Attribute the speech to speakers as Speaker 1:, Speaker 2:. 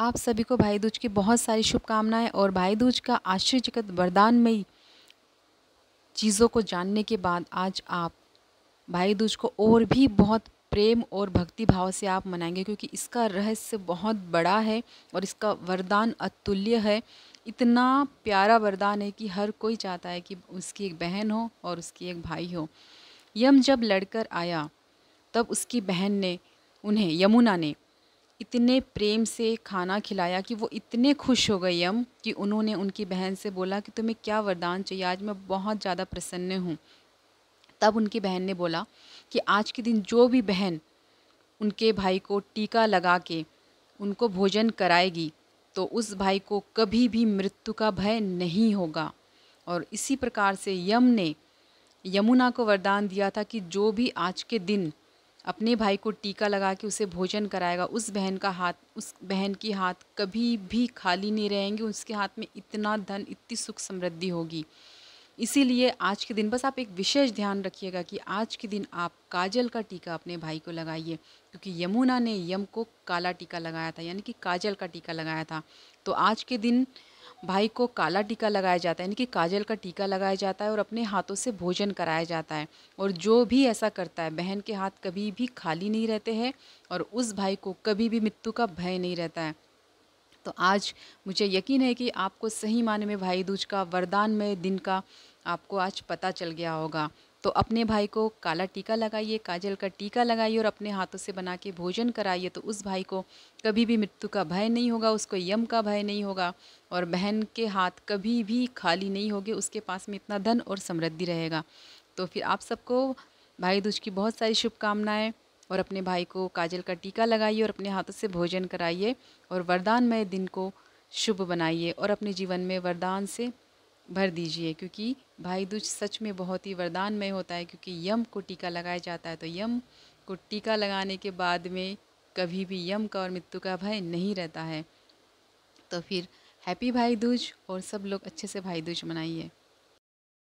Speaker 1: आप सभी को भाई दूज की बहुत सारी शुभकामनाएं और भाई दूज का वरदान वरदानमयी चीज़ों को जानने के बाद आज आप भाई दूज को और भी बहुत प्रेम और भक्ति भाव से आप मनाएंगे क्योंकि इसका रहस्य बहुत बड़ा है और इसका वरदान अतुल्य है इतना प्यारा वरदान है कि हर कोई चाहता है कि उसकी एक बहन हो और उसकी एक भाई हो यम जब लड़कर आया तब उसकी बहन ने उन्हें यमुना ने इतने प्रेम से खाना खिलाया कि वो इतने खुश हो गई यम कि उन्होंने उनकी बहन से बोला कि तुम्हें क्या वरदान चाहिए आज मैं बहुत ज़्यादा प्रसन्न हूँ तब उनकी बहन ने बोला कि आज के दिन जो भी बहन उनके भाई को टीका लगा के उनको भोजन कराएगी तो उस भाई को कभी भी मृत्यु का भय नहीं होगा और इसी प्रकार से यम ने यमुना को वरदान दिया था कि जो भी आज के दिन अपने भाई को टीका लगा के उसे भोजन कराएगा उस बहन का हाथ उस बहन की हाथ कभी भी खाली नहीं रहेंगे उसके हाथ में इतना धन इतनी सुख समृद्धि होगी इसीलिए आज के दिन बस आप एक विशेष ध्यान रखिएगा कि आज के दिन आप काजल का टीका अपने भाई को लगाइए क्योंकि यमुना ने यम को काला टीका लगाया था यानी कि काजल का टीका लगाया था तो आज के दिन भाई को काला टीका लगाया जाता है यानी कि काजल का टीका लगाया जाता है और अपने हाथों से भोजन कराया जाता है और जो भी ऐसा करता है बहन के हाथ कभी भी खाली नहीं रहते हैं और उस भाई को कभी भी मृत्यु का भय नहीं रहता है तो आज मुझे यकीन है कि आपको सही माने में भाई दूज का वरदान में दिन का आपको आज पता चल गया होगा तो अपने भाई को काला टीका लगाइए काजल का टीका लगाइए और अपने हाथों से बना के भोजन कराइए तो उस भाई को कभी भी मृत्यु का भय नहीं होगा उसको यम का भय नहीं होगा और बहन के हाथ कभी भी खाली नहीं होगे उसके पास में इतना धन और समृद्धि रहेगा तो फिर आप सबको भाई दूज की बहुत सारी शुभकामनाएँ और अपने भाई को काजल का टीका लगाइए और अपने हाथों से भोजन कराइए और वरदानमय दिन को शुभ बनाइए और अपने जीवन में वरदान से भर दीजिए क्योंकि भाई दूज सच में बहुत ही वरदानमय होता है क्योंकि यम को टीका लगाया जाता है तो यम को टीका लगाने के बाद में कभी भी यम का और मृत्यु का भय नहीं रहता है तो फिर हैप्पी भाई दूज और सब लोग अच्छे से भाई दूज मनाइए